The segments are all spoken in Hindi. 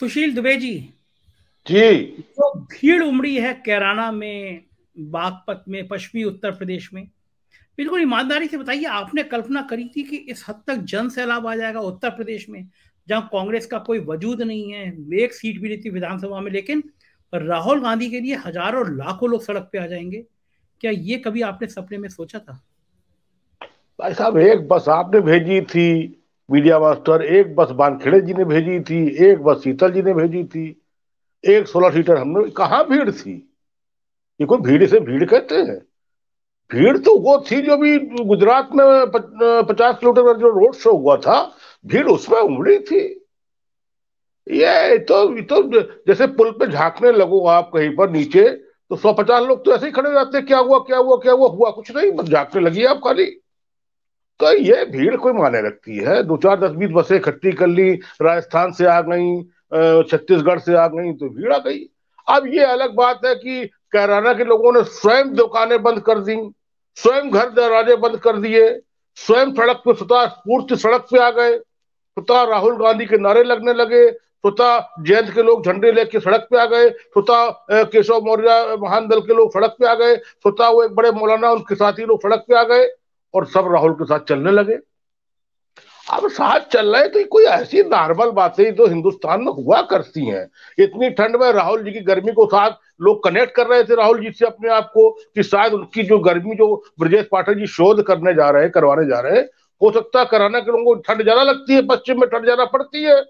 सुशील दुबे जी जी जो भीड़ उमड़ी है कैराना में बागपत में पश्चिमी उत्तर प्रदेश में बिल्कुल ईमानदारी से बताइए आपने कल्पना करी थी कि इस हद तक जन सैलाब आ जाएगा उत्तर प्रदेश में जहां कांग्रेस का कोई वजूद नहीं है एक सीट भी लेती विधानसभा में लेकिन राहुल गांधी के लिए हजारों लाखों लोग सड़क पे आ जाएंगे क्या ये कभी आपने सपने में सोचा था भाई साहब एक बस आपने भेजी थी मीडिया मास्टर एक बस बानखेड़े जी ने भेजी थी एक बस शीतल जी ने भेजी थी एक सोलह सीटर हमने कहाँ भीड़ थी ये कोई भीड़ से भीड़ कहते हैं भीड़ तो वो थी जो भी गुजरात में पचास किलोमीटर का जो रोड शो हुआ था भीड़ उसमें उमड़ी थी ये तो ये तो जैसे पुल पे झांकने लगो आप कहीं पर नीचे तो सौ पचास लोग तो ऐसे ही खड़े रहते क्या हुआ क्या हुआ क्या हुआ हुआ कुछ नहीं बस झांकने लगी आप खाली तो ये भीड़ कोई माने रखती है दो चार दस बीस बसें इकट्ठी कर ली राजस्थान से आ गई छत्तीसगढ़ से आ गई तो भीड़ आ गई अब ये अलग बात है कि कैराना के लोगों ने स्वयं दुकानें बंद कर दी स्वयं घर दरवाजे बंद कर दिए स्वयं सड़क पे स्वतः स्फूर्ति सड़क पे आ गए स्वतः राहुल गांधी के नारे लगने लगे स्वतः जयंत के लोग झंडे लेके सड़क पे आ गए स्वतः केशव मौर्य महान दल के लोग सड़क पे आ गए स्वतः वो एक बड़े मौलाना उनके साथी लोग सड़क पे आ गए और सब राहुल के साथ चलने लगे अब साथ चल रहे तो कोई ऐसी नॉर्मल बातें जो तो हिंदुस्तान में हुआ करती हैं इतनी ठंड में राहुल जी की गर्मी को साथ लोग कनेक्ट कर रहे थे राहुल जी से अपने आप को कि शायद उनकी जो गर्मी जो ब्रजेश पाठक जी शोध करने जा रहे हैं करवाने जा रहे हैं हो सकता है कराना के लोगों को ठंड ज्यादा लगती है पश्चिम में ठंड ज्यादा पड़ती है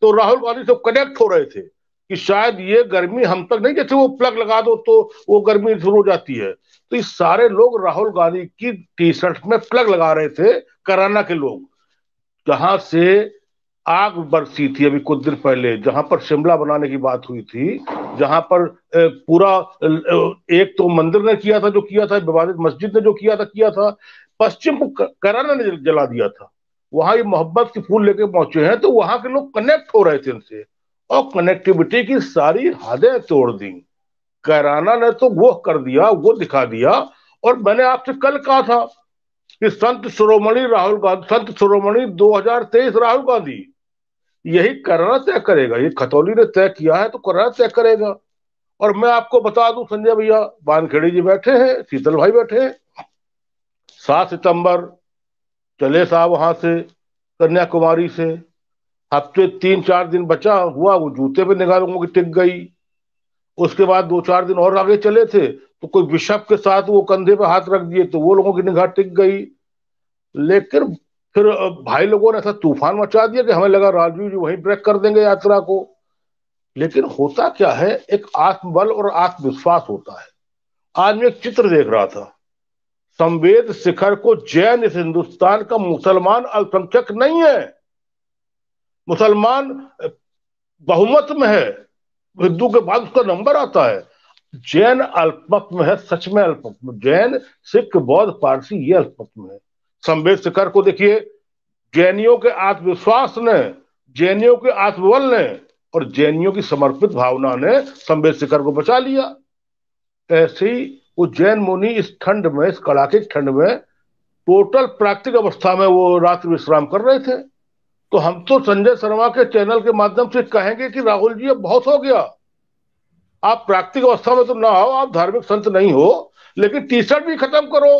तो राहुल गांधी से कनेक्ट हो रहे थे कि शायद ये गर्मी हम तक नहीं जैसे वो प्लग लगा दो तो वो गर्मी शुरू हो जाती है तो ये सारे लोग राहुल गांधी की टी शर्ट में प्लग लगा रहे थे कराना के लोग जहां से आग बरसी थी अभी कुछ दिन पहले जहां पर शिमला बनाने की बात हुई थी जहां पर पूरा एक तो मंदिर ने किया था जो किया था विवादित मस्जिद ने जो किया था किया था पश्चिम को कराना ने जला दिया था वहां ये मोहब्बत के फूल लेके पहुंचे हैं तो वहां के लोग कनेक्ट हो रहे थे इनसे और कनेक्टिविटी की सारी हदें तोड़ दी कैराना ने तो वो कर दिया वो दिखा दिया और मैंने आपसे कल कहा था कि संत शिरोमणि राहुल गांधी संत शिरोमणि 2023 राहुल गांधी यही कराना तय करेगा ये खतौली ने तय किया है तो कराना तय करेगा और मैं आपको बता दूं संजय भैया बानखेड़ी जी बैठे हैं शीतल भाई बैठे हैं सात सितंबर चले साहब वहां से कन्याकुमारी से हफ्ते तीन चार दिन बचा हुआ वो जूते पे निगाह लोगों की टिक गई उसके बाद दो चार दिन और आगे चले थे तो कोई बिशप के साथ वो कंधे पे हाथ रख दिए तो वो लोगों की निगाह टिक गई लेकिन फिर भाई लोगों ने ऐसा तूफान मचा दिया कि हमें लगा राजू जी वहीं ब्रेक कर देंगे यात्रा को लेकिन होता क्या है एक आत्मबल और आत्मविश्वास होता है आज मैं एक चित्र देख रहा था संवेद शिखर को जैन इस हिंदुस्तान का मुसलमान अल्पसंख्यक नहीं है मुसलमान बहुमत में है हिंदू के बाद उसका नंबर आता है जैन अल्पमत में है सच में अल्पमत जैन सिख बौद्ध पारसी ये अल्पमत में है संवेद शिखर को देखिए जैनियों के आत्मविश्वास ने जैनियों के आत्मबल ने और जैनियों की समर्पित भावना ने संवेद शिखर को बचा लिया ऐसे ही वो जैन मुनि इस ठंड में इस कड़ाके ठंड में टोटल प्राकृतिक अवस्था में वो रात्रि विश्राम कर रहे थे तो हम तो संजय शर्मा के चैनल के माध्यम से कहेंगे कि राहुल जी अब बहुत हो गया आप प्राकृतिक अवस्था में तो ना हो आप धार्मिक संत नहीं हो लेकिन टी शर्ट भी खत्म करो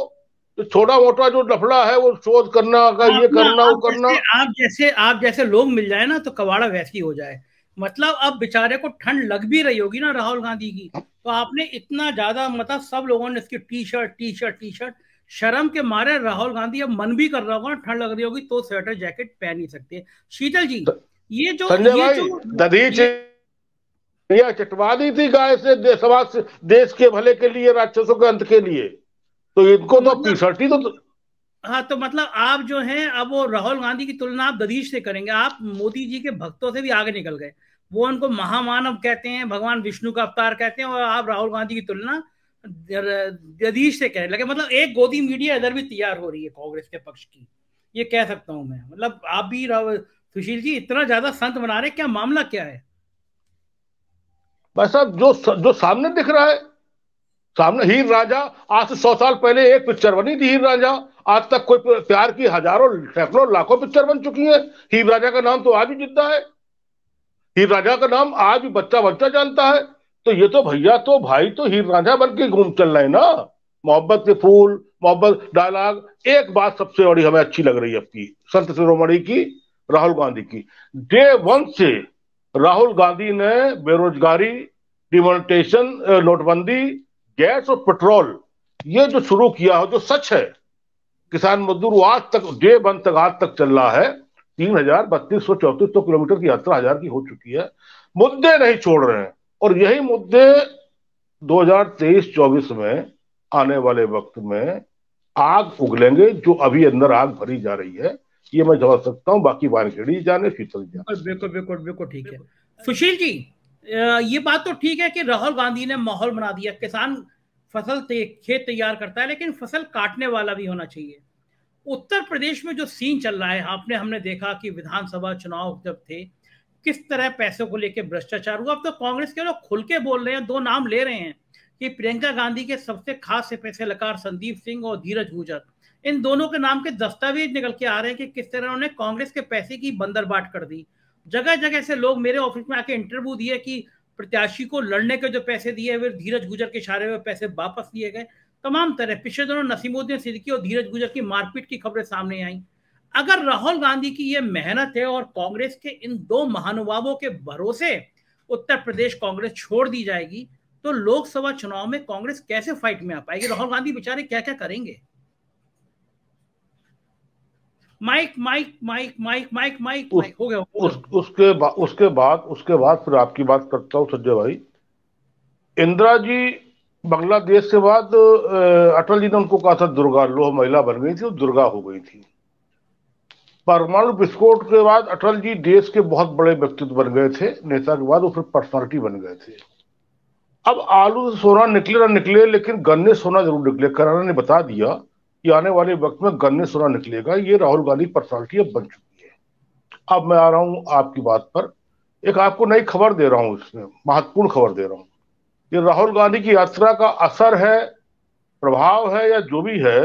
तो छोटा मोटा जो लफड़ा है वो शोध करना का ये करना वो करना आप जैसे आप जैसे लोग मिल जाए ना तो कबाड़ा वैसी हो जाए मतलब अब बेचारे को ठंड लग भी रही होगी ना राहुल गांधी की तो आपने इतना ज्यादा मतलब सब लोगों ने इसकी T shirt T shirt T shirt शर्म के मारे राहुल गांधी अब मन भी कर रहा होगा ठंड लग रही होगी तो स्वेटर जैकेट पहन नहीं सकते शीतल जी ये जो ये जो दधीच थी गाय से समाज देश के भले के लिए राक्षसों के अंत के लिए तो इनको तो पीसट मतलब- ही तो हाँ तो मतलब आप जो हैं अब वो राहुल गांधी की तुलना आप ददीश से करेंगे आप मोदी जी के भक्तों से भी आगे निकल गए वो उनको महामानव कहते हैं भगवान विष्णु का अवतार कहते हैं और आप राहुल गांधी की तुलना जदीश से कहने लगे मतलब एक गोदी मीडिया इधर भी तैयार हो रही है कांग्रेस के पक्ष की ये कह सकता हूं मैं मतलब आप भी सुशील जी इतना ज्यादा संत बना रहे क्या मामला क्या है भाई साहब जो जो सामने दिख रहा है सामने हीर राजा आज से सौ साल पहले एक पिक्चर बनी थी हीर राजा आज तक कोई प्यार की हजारों सैकड़ों लाखों पिक्चर बन चुकी है हीर राजा का नाम तो आज भी जिंदा है हीर राजा का नाम आज भी बच्चा बच्चा जानता है तो ये तो भैया तो भाई तो हीर राझा बन के घूम चल रहे ना मोहब्बत के फूल मोहब्बत डायलॉग एक बात सबसे बड़ी हमें अच्छी लग रही है आपकी संत शिरोमणि की राहुल गांधी की डे वन से राहुल गांधी ने बेरोजगारी डिमोनिटेशन नोटबंदी गैस और पेट्रोल ये जो शुरू किया हो जो सच है किसान मजदूर आज तक डे वन तक आज तक चल रहा है तीन हजार बत्तीस सौ चौतीस सौ किलोमीटर की यात्रा हजार की हो चुकी है मुद्दे नहीं छोड़ रहे हैं और यही मुद्दे 2023-24 में आने वाले वक्त में आग उगलेंगे जो अभी अंदर आग भरी जा रही है ये मैं समझ सकता हूँ बाकी वानखेड़ी जाने शीतल जाने बिल्कुल बिल्कुल बिल्कुल ठीक है सुशील जी ये बात तो ठीक है कि राहुल गांधी ने माहौल बना दिया किसान फसल खेत तैयार करता है लेकिन फसल काटने वाला भी होना चाहिए उत्तर प्रदेश में जो सीन चल रहा है आपने हमने देखा कि विधानसभा चुनाव जब थे किस तरह पैसों को लेकर भ्रष्टाचार हुआ अब तो कांग्रेस के लोग खुल के बोल रहे हैं दो नाम ले रहे हैं कि प्रियंका गांधी के सबसे खास से लकार संदीप सिंह और धीरज गुजर इन दोनों के नाम के दस्तावेज निकल के आ रहे हैं कि किस तरह उन्होंने कांग्रेस के पैसे की बंदर बाट कर दी जगह जगह से लोग मेरे ऑफिस में आके इंटरव्यू दिए कि प्रत्याशी को लड़ने के जो पैसे दिए फिर धीरज गुजर के इशारे में पैसे वापस लिए गए तमाम तरह पिछले दोनों नसीमुद्दीन सिद्दीकी और धीरज गुजर की मारपीट की खबरें सामने आई अगर राहुल गांधी की यह मेहनत है और कांग्रेस के इन दो महानुभावों के भरोसे उत्तर प्रदेश कांग्रेस छोड़ दी जाएगी तो लोकसभा चुनाव में कांग्रेस कैसे फाइट में आ पाएगी राहुल गांधी बेचारे क्या क्या करेंगे mike mike mike mike mike mike उस, हो गया उस, उसके बा, उसके बाद उसके बाद फिर आपकी बात करता हूँ संजय भाई इंदिरा जी बांग्लादेश के बाद अटल जी ने उनको कहा था दुर्गा लोह महिला बन गई थी और दुर्गा हो गई थी परमाणु विस्फोट के बाद अटल जी देश के बहुत बड़े व्यक्तित्व बन गए थे नेता के बाद वो फिर पर्सनालिटी बन गए थे अब आलू से सोना निकले ना निकले लेकिन गन्ने सोना जरूर निकले कराना ने बता दिया कि आने वाले वक्त में गन्ने सोना निकलेगा ये राहुल गांधी पर्सनालिटी अब बन चुकी है अब मैं आ रहा हूं आपकी बात पर एक आपको नई खबर दे रहा हूं इसमें महत्वपूर्ण खबर दे रहा हूँ ये राहुल गांधी की यात्रा का असर है प्रभाव है या जो भी है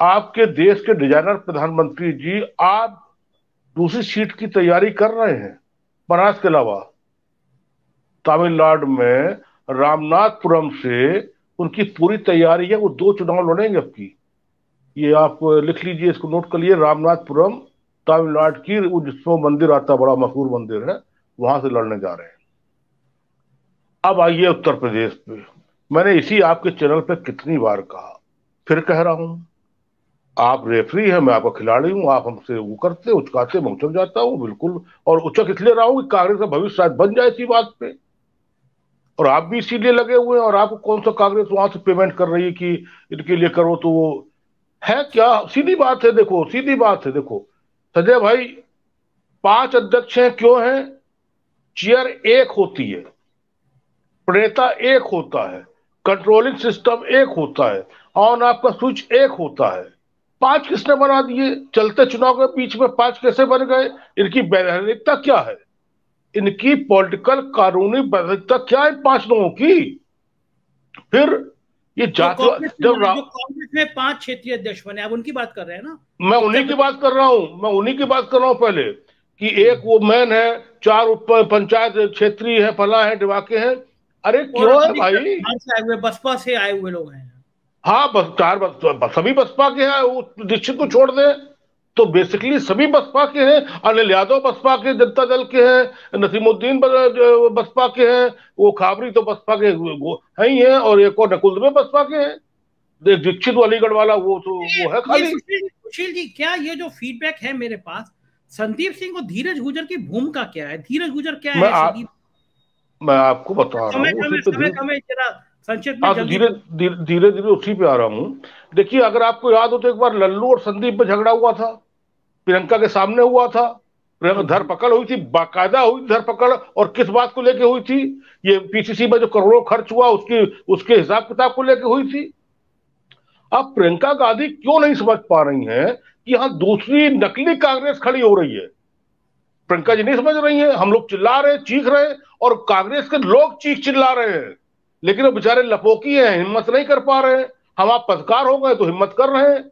आपके देश के डिजाइनर प्रधानमंत्री जी आप दूसरी सीट की तैयारी कर रहे हैं बनारस के अलावा तमिलनाडु में रामनाथपुरम से उनकी पूरी तैयारी है वो दो चुनाव लड़ेंगे आपकी ये आप लिख लीजिए इसको नोट कर लिए रामनाथपुरम तमिलनाडु की जिसमें मंदिर आता बड़ा मशहूर मंदिर है वहां से लड़ने जा रहे हैं अब आइए उत्तर प्रदेश पे मैंने इसी आपके चैनल पे कितनी बार कहा फिर कह रहा हूं आप रेफरी है मैं आपका खिलाड़ी हूँ आप हमसे वो करते उचकाते मैं उचक जाता हूँ बिल्कुल और उचक इसलिए रहा हूँ कि कांग्रेस का भविष्य शायद बन जाए इसी बात पे और आप भी इसीलिए लगे हुए हैं और आपको कौन सा कांग्रेस वहां से पेमेंट कर रही है कि इनके लिए करो तो वो है क्या सीधी बात है देखो सीधी बात है देखो संजय भाई पांच अध्यक्ष हैं क्यों हैं चेयर एक होती है प्रेता एक होता है कंट्रोलिंग सिस्टम एक होता है ऑन आपका स्विच एक होता है पांच किसने बना दिए चलते चुनाव के बीच में पांच कैसे बन गए इनकी वैधानिकता क्या है इनकी पॉलिटिकल कानूनी वैधानिकता क्या है पांच लोगों की फिर ये जाति जब कांग्रेस में पांच क्षेत्रीय अध्यक्ष बने आप उनकी बात कर रहे हैं ना मैं उन्हीं की बात कर रहा हूँ मैं उन्हीं की बात कर रहा हूँ पहले कि एक वो मैन है चार उप पंचायत क्षेत्रीय है फला है डिवाके हैं अरे क्यों है भाई बसपा से आए हुए लोग हैं हाँ बस चार बस, तो बस सभी बसपा के हैं दीक्षित को छोड़ दे तो बेसिकली सभी बसपा के हैं अनिल यादव बसपा के जनता दल के हैं नसीमुद्दीन बसपा के हैं वो खाबरी तो बसपा के है ही है और एक और नकुल में बसपा के हैं दीक्षित अलीगढ़ वाला वो तो वो है खाली सुशील जी क्या ये जो फीडबैक है मेरे पास संदीप सिंह और धीरज गुजर की भूमिका क्या है धीरज गुजर क्या है आ, मैं आपको बता रहा हूँ हाँ, तो धीरे धीरे धीरे उसी पे आ रहा हूँ देखिए अगर आपको याद हो तो एक बार लल्लू और संदीप में झगड़ा हुआ था प्रियंका के सामने हुआ था धर पकड़ हुई थी बाकायदा हुई धर पकड़ और किस बात को लेके हुई थी ये पीसीसी में जो करोड़ों खर्च हुआ उसकी उसके हिसाब किताब को लेके हुई थी अब प्रियंका गांधी क्यों नहीं समझ पा रही हैं कि यहाँ दूसरी नकली कांग्रेस खड़ी हो रही है प्रियंका जी नहीं समझ रही है हम लोग चिल्ला रहे चीख रहे और कांग्रेस के लोग चीख चिल्ला रहे हैं लेकिन वो बेचारे लपोकी हैं हिम्मत नहीं कर पा रहे हैं हम आप पत्रकार हो गए तो हिम्मत कर रहे हैं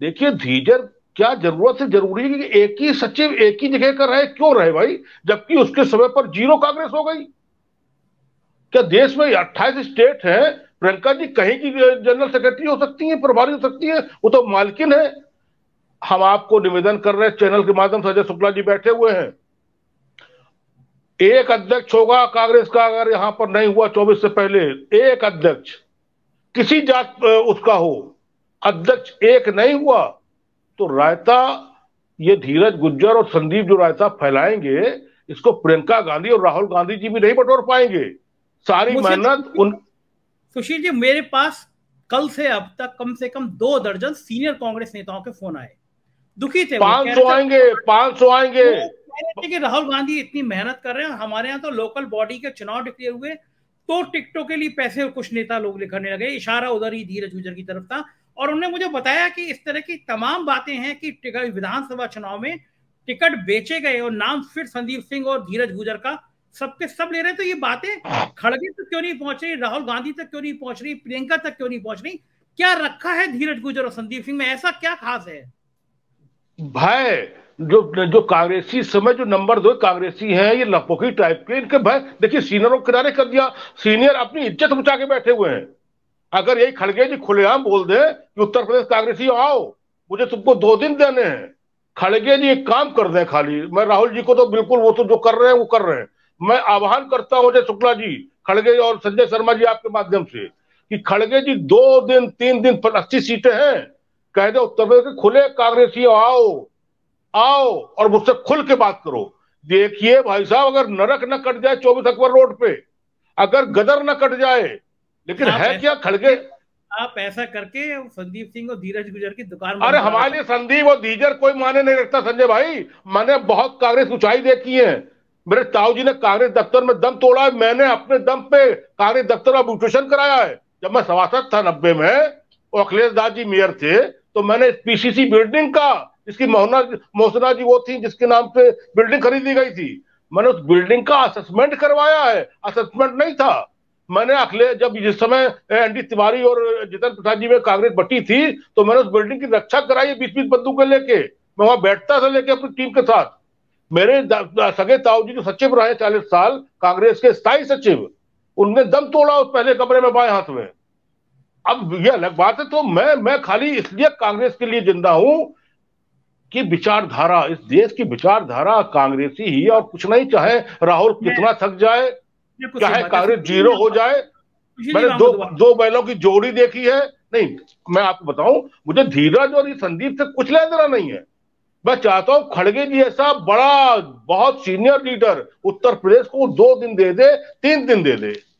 देखिए धीजर क्या जरूरत से जरूरी है कि एक ही सचिव एक ही जगह कर रहे क्यों रहे भाई जबकि उसके समय पर जीरो कांग्रेस हो गई क्या देश में अट्ठाईस स्टेट है प्रियंका जी कहीं की जनरल सेक्रेटरी हो सकती है प्रभारी हो सकती है वो तो मालकिन है हम आपको निवेदन कर रहे हैं चैनल के माध्यम से अजय शुक्ला जी बैठे हुए हैं एक अध्यक्ष होगा कांग्रेस का अगर यहां पर नहीं हुआ चौबीस से पहले एक अध्यक्ष किसी जात उसका हो अध्यक्ष एक नहीं हुआ तो रायता ये धीरज गुज्जर और संदीप जो रायता फैलाएंगे इसको प्रियंका गांधी और राहुल गांधी जी भी नहीं बटोर पाएंगे सारी मेहनत तो- उन सुशील जी मेरे पास कल से अब तक कम से कम दो दर्जन सीनियर कांग्रेस नेताओं के फोन आए दुखी थे पांच सौ आएंगे पांच सौ आएंगे कि राहुल गांधी इतनी मेहनत कर रहे हैं हमारे यहाँ तो लोकल बॉडी के चुनाव डिक्लेयर हुए तो टिकटों के लिए पैसे और कुछ नेता लोग लिखने लगे इशारा उधर ही धीरज गुजर की तरफ था और उन्होंने मुझे बताया कि इस तरह की तमाम बातें हैं कि विधानसभा चुनाव में टिकट बेचे गए और नाम फिर संदीप सिंह और धीरज गुजर का सबके सब ले रहे तो ये बातें खड़गे तक क्यों नहीं पहुंच रही राहुल गांधी तक क्यों नहीं पहुंच रही प्रियंका तक क्यों नहीं पहुंच रही क्या रखा है धीरज गुजर और संदीप सिंह में ऐसा क्या खास है भय जो जो कांग्रेसी समय जो नंबर दो कांग्रेसी हैं ये लपोखी टाइप के इनके भय देखिए सीनियरों को किनारे कर दिया सीनियर अपनी इज्जत बचा के बैठे हुए हैं अगर यही खड़गे जी खुलेआम बोल दे कि उत्तर प्रदेश कांग्रेसी आओ मुझे तुमको दो दिन देने हैं खड़गे जी एक काम कर दे खाली मैं राहुल जी को तो बिल्कुल वो तो जो कर रहे हैं वो कर रहे हैं मैं आह्वान करता हूं जय शुक्ला जी खड़गे और संजय शर्मा जी आपके माध्यम से कि खड़गे जी दो दिन तीन दिन पर अस्सी सीटें हैं कह दो उत्तर प्रदेश खुले कांग्रेसी आओ आओ और मुझसे खुल के बात करो देखिए भाई साहब अगर नरक न कट जाए चौबीस अकबर रोड पे अगर गदर न कट जाए लेकिन है क्या खड़गे आप ऐसा करके संदीप सिंह और धीरज गुजर की दुकान अरे हमारे लिए संदीप और धीरज कोई माने नहीं रखता संजय भाई मैंने बहुत कांग्रेस ऊंचाई देखी है मेरे ताऊ जी ने कांग्रेस दफ्तर में दम तोड़ा है मैंने अपने दम पे कांग्रेस दफ्तर में ब्यूटेशन कराया है जब मैं सभासद था नब्बे में और अखिलेश दास जी मेयर थे तो मैंने पीसीसी बिल्डिंग का जिसकी मोहना मोहसना जी वो थी जिसके नाम पे बिल्डिंग खरीदी गई थी मैंने उस बिल्डिंग का असेसमेंट करवाया है असेसमेंट नहीं था मैंने अखिले जब जिस समय डी तिवारी और जितन प्रसाद जी में कांग्रेस बटी थी तो मैंने उस बिल्डिंग की रक्षा कराई बीस बीस बंदूकें लेके मैं वहां बैठता था लेके अपनी टीम के साथ मेरे सगे ताऊ जी जो सचिव रहे चालीस साल कांग्रेस के स्थायी सचिव उनने दम तोड़ा उस पहले कमरे में बाएं हाथ में अब ये अलग बात है तो मैं मैं खाली इसलिए कांग्रेस के लिए जिंदा हूं कि विचारधारा इस देश की विचारधारा कांग्रेसी ही और कुछ नहीं चाहे राहुल कितना थक जाए चाहे कांग्रेस जीरो हो जाए मैंने दो दो बैलों की जोड़ी देखी है नहीं मैं आपको बताऊं मुझे धीरज और संदीप से कुछ लेना देना नहीं है मैं चाहता हूं खड़गे जी ऐसा बड़ा बहुत सीनियर लीडर उत्तर प्रदेश को दो दिन दे दे तीन दिन दे दे